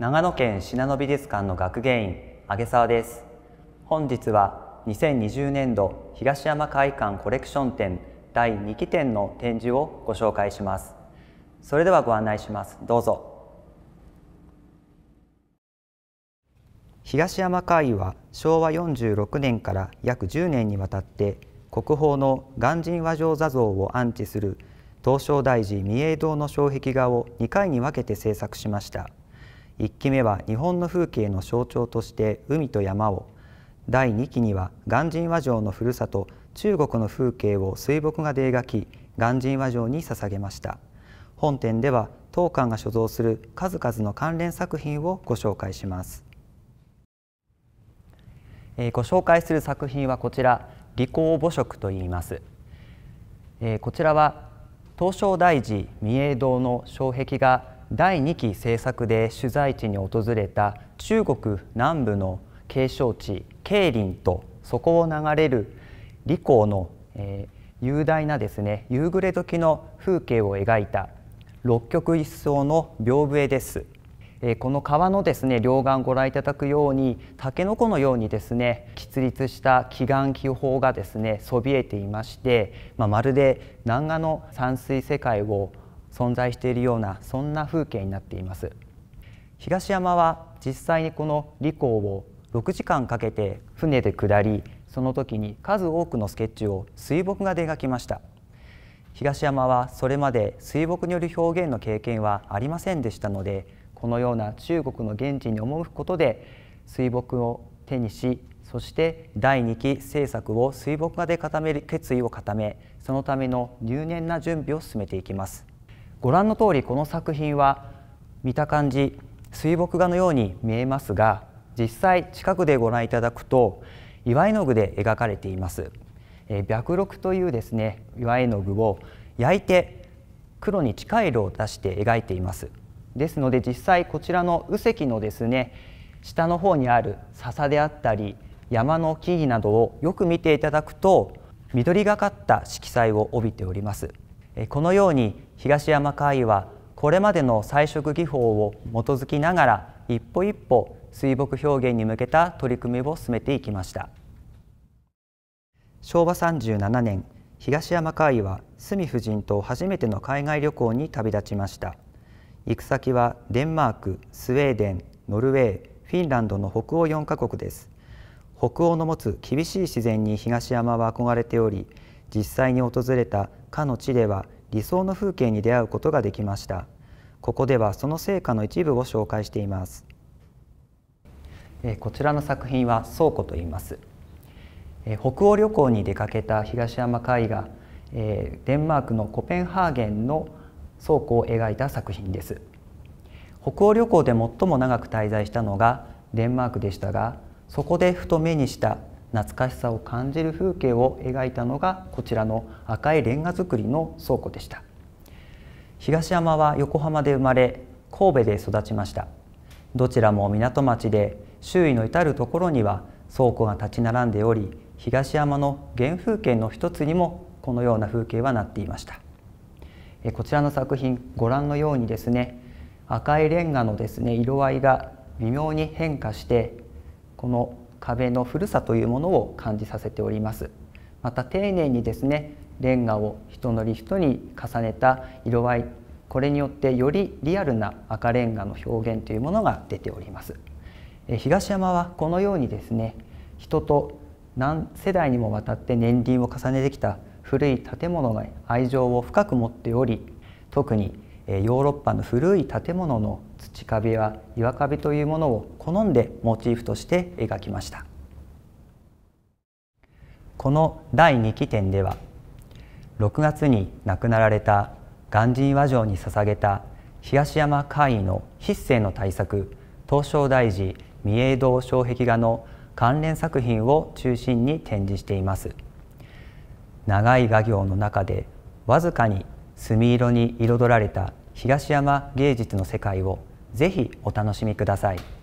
長野県信濃美術館の学芸員あげさわです本日は2020年度東山会館コレクション展第2期展の展示をご紹介しますそれではご案内しますどうぞ東山会は昭和46年から約10年にわたって国宝の鑑真和上座像を安置する東照大寺三影堂の障壁画を2回に分けて制作しました1期目は日本の風景の象徴として海と山を第2期には鑑真和上のふるさと中国の風景を水墨画で描き鑑真和上に捧げました本展では当館が所蔵する数々の関連作品をご紹介します、えー、ご紹介する作品はこちら利口母色と言います、えー、こちらは東照大寺御影堂の障壁画第2期政策で取材地に訪れた中国南部の景勝地桂林とそこを流れる李光の、えー、雄大なですね夕暮れ時の風景を描いた六曲一層の屏風絵です。えー、この川のですね両岸ご覧いただくようにタケノコのようにですね喫立した奇岩気泡がですねそびえていまして、まあ、まるで南画の山水世界を存在しているようなそんな風景になっています東山は実際にこの利口を6時間かけて船で下りその時に数多くのスケッチを水墨画で描きました東山はそれまで水墨による表現の経験はありませんでしたのでこのような中国の現地に赴くことで水墨を手にしそして第2期制作を水墨画で固める決意を固めそのための入念な準備を進めていきますご覧の通りこの作品は見た感じ水墨画のように見えますが実際近くでご覧いただくと岩絵の具で描かれています、えー、白録というですね岩絵の具を焼いて黒に近い色を出して描いていますですので実際こちらの右石のですね下の方にある笹であったり山の木々などをよく見ていただくと緑がかった色彩を帯びておりますこのように東山会議はこれまでの彩色技法を基づきながら一歩一歩水墨表現に向けた取り組みを進めていきました昭和37年東山会議は角夫人と初めての海外旅行に旅立ちました行く先はデンマークスウェーデンノルウェーフィンランドの北欧4カ国です北欧の持つ厳しい自然に東山は憧れており実際に訪れたかの地では理想の風景に出会うことができましたここではその成果の一部を紹介していますこちらの作品は倉庫と言います北欧旅行に出かけた東山海がデンマークのコペンハーゲンの倉庫を描いた作品です北欧旅行で最も長く滞在したのがデンマークでしたがそこでふと目にした懐かしさを感じる風景を描いたのがこちらの赤いレンガ造りの倉庫でした東山は横浜で生まれ神戸で育ちましたどちらも港町で周囲の至る所には倉庫が立ち並んでおり東山の原風景の一つにもこのような風景はなっていましたこちらの作品ご覧のようにですね赤いレンガのですね色合いが微妙に変化してこの壁の古さというものを感じさせておりますまた丁寧にですねレンガを一塗り一に重ねた色合いこれによってよりリアルな赤レンガの表現というものが出ております東山はこのようにですね人と何世代にもわたって年輪を重ねてきた古い建物の愛情を深く持っており特にヨーロッパの古い建物の土壁は岩壁というものを好んでモチーフとして描きましたこの第2期展では6月に亡くなられた鑑真和上に捧げた東山会議の筆跡の大作東照大寺三栄堂障壁画の関連作品を中心に展示しています長い画業の中でわずかに墨色に彩られた東山芸術の世界をぜひお楽しみください。